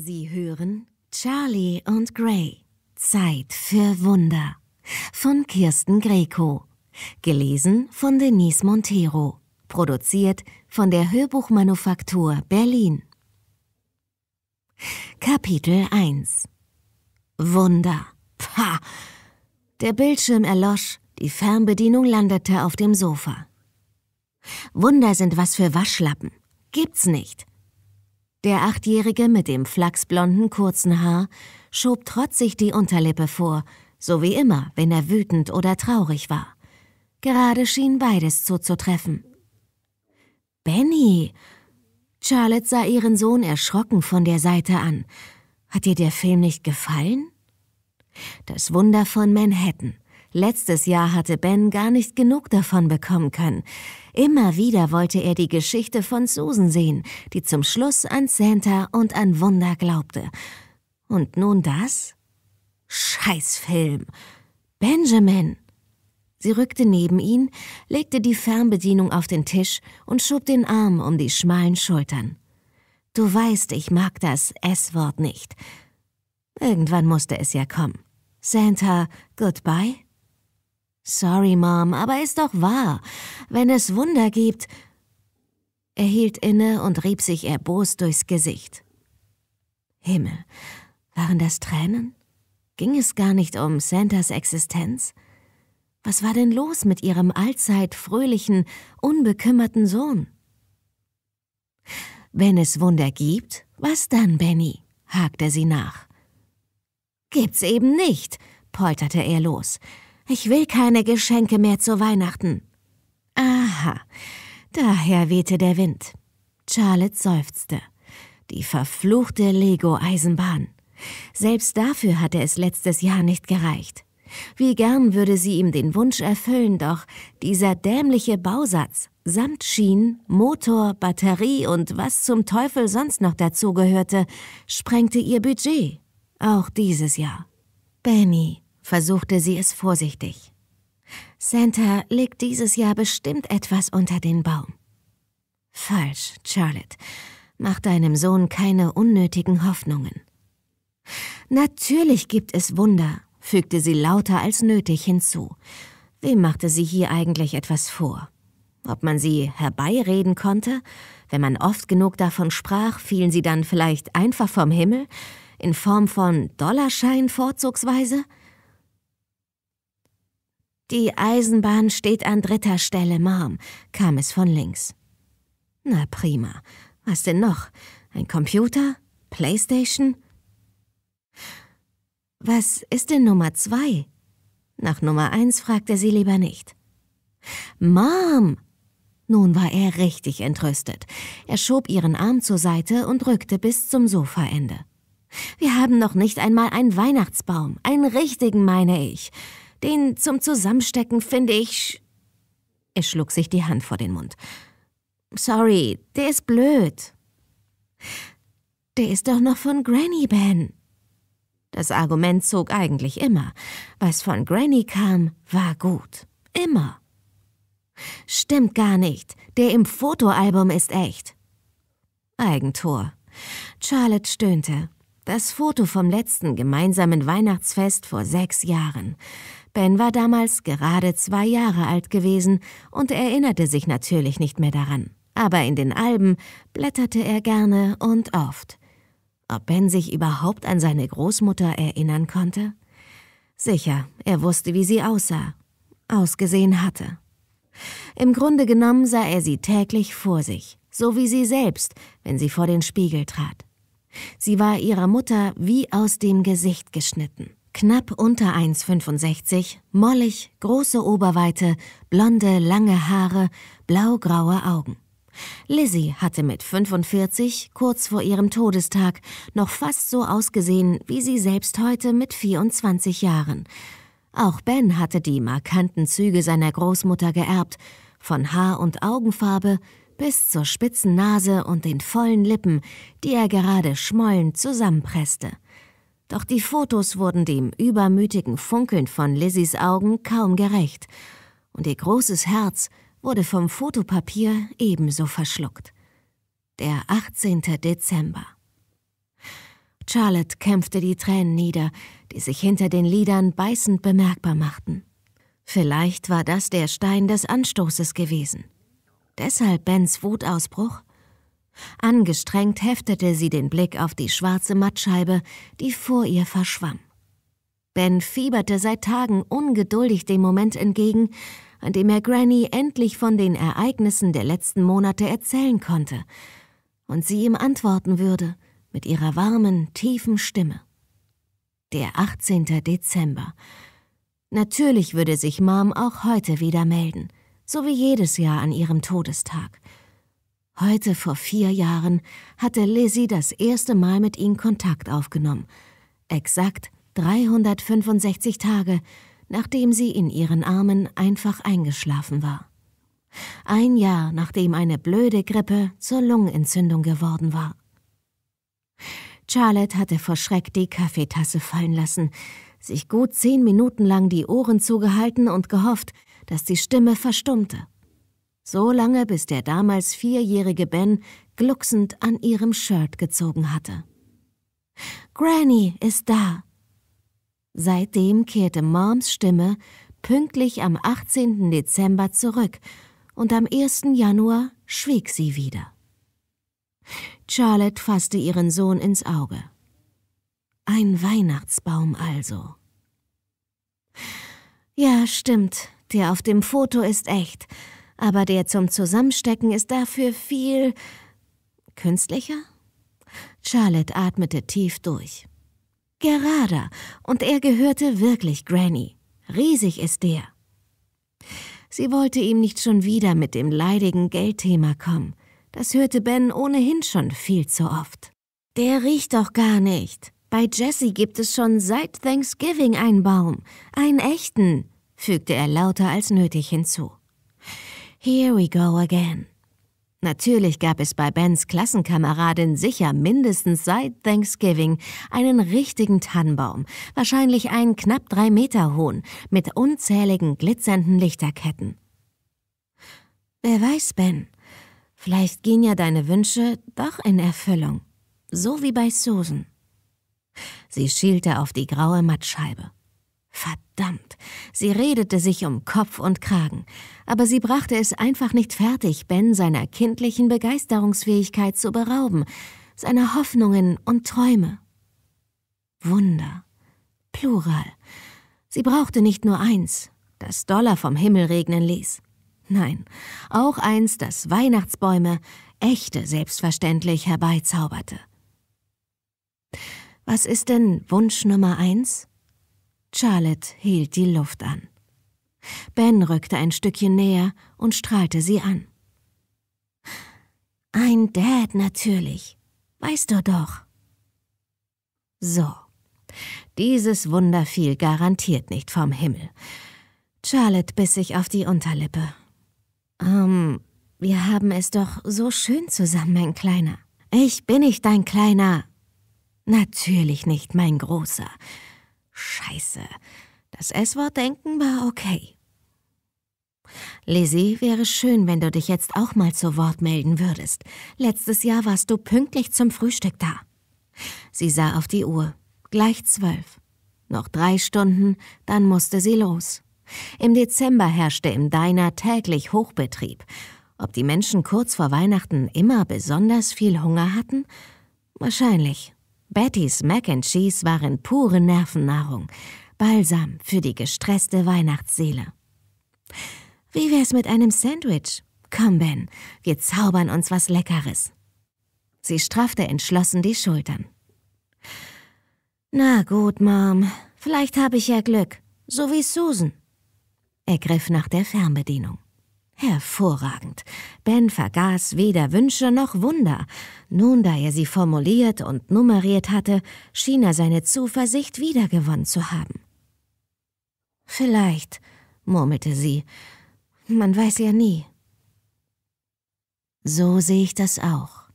Sie hören Charlie und Gray. Zeit für Wunder. Von Kirsten Greco. Gelesen von Denise Montero. Produziert von der Hörbuchmanufaktur Berlin. Kapitel 1 Wunder. Pah! Der Bildschirm erlosch, die Fernbedienung landete auf dem Sofa. Wunder sind was für Waschlappen. Gibt's nicht. Der Achtjährige mit dem flachsblonden kurzen Haar schob trotzig die Unterlippe vor, so wie immer, wenn er wütend oder traurig war. Gerade schien beides zuzutreffen. Benny! Charlotte sah ihren Sohn erschrocken von der Seite an. Hat dir der Film nicht gefallen? Das Wunder von Manhattan. Letztes Jahr hatte Ben gar nicht genug davon bekommen können. Immer wieder wollte er die Geschichte von Susan sehen, die zum Schluss an Santa und an Wunder glaubte. Und nun das? Scheißfilm. Benjamin. Sie rückte neben ihn, legte die Fernbedienung auf den Tisch und schob den Arm um die schmalen Schultern. Du weißt, ich mag das S-Wort nicht. Irgendwann musste es ja kommen. Santa, goodbye? Sorry, Mom, aber ist doch wahr. Wenn es Wunder gibt. Er hielt inne und rieb sich erbost durchs Gesicht. Himmel, waren das Tränen? Ging es gar nicht um Santas Existenz? Was war denn los mit ihrem allzeit fröhlichen, unbekümmerten Sohn? Wenn es Wunder gibt, was dann, Benny? hakte sie nach. Gibt's eben nicht, polterte er los. Ich will keine Geschenke mehr zu Weihnachten. Aha, daher wehte der Wind. Charlotte seufzte. Die verfluchte Lego-Eisenbahn. Selbst dafür hatte es letztes Jahr nicht gereicht. Wie gern würde sie ihm den Wunsch erfüllen, doch dieser dämliche Bausatz samt Schienen, Motor, Batterie und was zum Teufel sonst noch dazugehörte, sprengte ihr Budget. Auch dieses Jahr. Benny, versuchte sie es vorsichtig. Santa legt dieses Jahr bestimmt etwas unter den Baum. Falsch, Charlotte. Mach deinem Sohn keine unnötigen Hoffnungen. Natürlich gibt es Wunder, fügte sie lauter als nötig hinzu. Wem machte sie hier eigentlich etwas vor? Ob man sie herbeireden konnte? Wenn man oft genug davon sprach, fielen sie dann vielleicht einfach vom Himmel? In Form von Dollarschein vorzugsweise? Die Eisenbahn steht an dritter Stelle, Mom, kam es von links. Na prima. Was denn noch? Ein Computer? Playstation? Was ist denn Nummer zwei? Nach Nummer eins fragte sie lieber nicht. Mom! Nun war er richtig entrüstet. Er schob ihren Arm zur Seite und rückte bis zum Sofaende. Wir haben noch nicht einmal einen Weihnachtsbaum, einen richtigen, meine ich. Den zum Zusammenstecken finde ich... Er schlug sich die Hand vor den Mund. Sorry, der ist blöd. Der ist doch noch von Granny Ben. Das Argument zog eigentlich immer. Was von Granny kam, war gut. Immer. Stimmt gar nicht. Der im Fotoalbum ist echt. Eigentor. Charlotte stöhnte. Das Foto vom letzten gemeinsamen Weihnachtsfest vor sechs Jahren. Ben war damals gerade zwei Jahre alt gewesen und erinnerte sich natürlich nicht mehr daran. Aber in den Alben blätterte er gerne und oft. Ob Ben sich überhaupt an seine Großmutter erinnern konnte? Sicher, er wusste, wie sie aussah, ausgesehen hatte. Im Grunde genommen sah er sie täglich vor sich, so wie sie selbst, wenn sie vor den Spiegel trat. Sie war ihrer Mutter wie aus dem Gesicht geschnitten. Knapp unter 1,65, mollig, große Oberweite, blonde, lange Haare, blaugraue Augen. Lizzie hatte mit 45, kurz vor ihrem Todestag, noch fast so ausgesehen wie sie selbst heute mit 24 Jahren. Auch Ben hatte die markanten Züge seiner Großmutter geerbt, von Haar- und Augenfarbe bis zur spitzen Nase und den vollen Lippen, die er gerade schmollend zusammenpresste. Doch die Fotos wurden dem übermütigen Funkeln von Lizzies Augen kaum gerecht, und ihr großes Herz wurde vom Fotopapier ebenso verschluckt. Der 18. Dezember. Charlotte kämpfte die Tränen nieder, die sich hinter den Lidern beißend bemerkbar machten. Vielleicht war das der Stein des Anstoßes gewesen. Deshalb Bens Wutausbruch? Angestrengt heftete sie den Blick auf die schwarze Mattscheibe, die vor ihr verschwamm. Ben fieberte seit Tagen ungeduldig dem Moment entgegen, an dem er Granny endlich von den Ereignissen der letzten Monate erzählen konnte und sie ihm antworten würde mit ihrer warmen, tiefen Stimme. Der 18. Dezember. Natürlich würde sich Mom auch heute wieder melden, so wie jedes Jahr an ihrem Todestag – Heute vor vier Jahren hatte Lizzie das erste Mal mit ihm Kontakt aufgenommen. Exakt 365 Tage, nachdem sie in ihren Armen einfach eingeschlafen war. Ein Jahr, nachdem eine blöde Grippe zur Lungenentzündung geworden war. Charlotte hatte vor Schreck die Kaffeetasse fallen lassen, sich gut zehn Minuten lang die Ohren zugehalten und gehofft, dass die Stimme verstummte so lange bis der damals vierjährige Ben glucksend an ihrem Shirt gezogen hatte. Granny ist da! Seitdem kehrte Moms Stimme pünktlich am 18. Dezember zurück und am 1. Januar schwieg sie wieder. Charlotte fasste ihren Sohn ins Auge. Ein Weihnachtsbaum also. Ja, stimmt, der auf dem Foto ist echt, aber der zum Zusammenstecken ist dafür viel künstlicher? Charlotte atmete tief durch. Gerader, und er gehörte wirklich Granny. Riesig ist der. Sie wollte ihm nicht schon wieder mit dem leidigen Geldthema kommen. Das hörte Ben ohnehin schon viel zu oft. Der riecht doch gar nicht. Bei Jessie gibt es schon seit Thanksgiving einen Baum, einen echten, fügte er lauter als nötig hinzu. Here we go again. Natürlich gab es bei Bens Klassenkameradin sicher mindestens seit Thanksgiving einen richtigen Tannenbaum, wahrscheinlich einen knapp drei Meter hohen, mit unzähligen glitzernden Lichterketten. Wer weiß, Ben, vielleicht gehen ja deine Wünsche doch in Erfüllung, so wie bei Susan. Sie schielte auf die graue Mattscheibe. Verdammt, sie redete sich um Kopf und Kragen, aber sie brachte es einfach nicht fertig, Ben seiner kindlichen Begeisterungsfähigkeit zu berauben, seiner Hoffnungen und Träume. Wunder. Plural. Sie brauchte nicht nur eins, das Dollar vom Himmel regnen ließ. Nein, auch eins, das Weihnachtsbäume, echte selbstverständlich herbeizauberte. Was ist denn Wunsch Nummer eins? Charlotte hielt die Luft an. Ben rückte ein Stückchen näher und strahlte sie an. Ein Dad natürlich, weißt du doch. So, dieses Wunder fiel garantiert nicht vom Himmel. Charlotte biss sich auf die Unterlippe. Ähm, wir haben es doch so schön zusammen, mein Kleiner. Ich bin nicht dein Kleiner. Natürlich nicht, mein Großer. Scheiße. Das S-Wort-Denken war okay. Lizzie, wäre schön, wenn du dich jetzt auch mal zu Wort melden würdest. Letztes Jahr warst du pünktlich zum Frühstück da. Sie sah auf die Uhr. Gleich zwölf. Noch drei Stunden, dann musste sie los. Im Dezember herrschte im Diner täglich Hochbetrieb. Ob die Menschen kurz vor Weihnachten immer besonders viel Hunger hatten? Wahrscheinlich. Bettys Mac and Cheese waren pure Nervennahrung, Balsam für die gestresste Weihnachtsseele. Wie wär's mit einem Sandwich? Komm, Ben, wir zaubern uns was Leckeres. Sie straffte entschlossen die Schultern. Na gut, Mom, vielleicht habe ich ja Glück, so wie Susan. Er griff nach der Fernbedienung. Hervorragend. Ben vergaß weder Wünsche noch Wunder. Nun, da er sie formuliert und nummeriert hatte, schien er seine Zuversicht wiedergewonnen zu haben. Vielleicht, murmelte sie. Man weiß ja nie. So sehe ich das auch.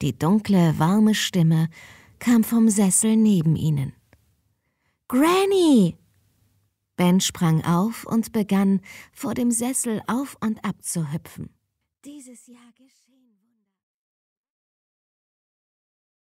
Die dunkle, warme Stimme kam vom Sessel neben ihnen. Granny! Ben sprang auf und begann, vor dem Sessel auf und ab zu hüpfen. Dieses Jahr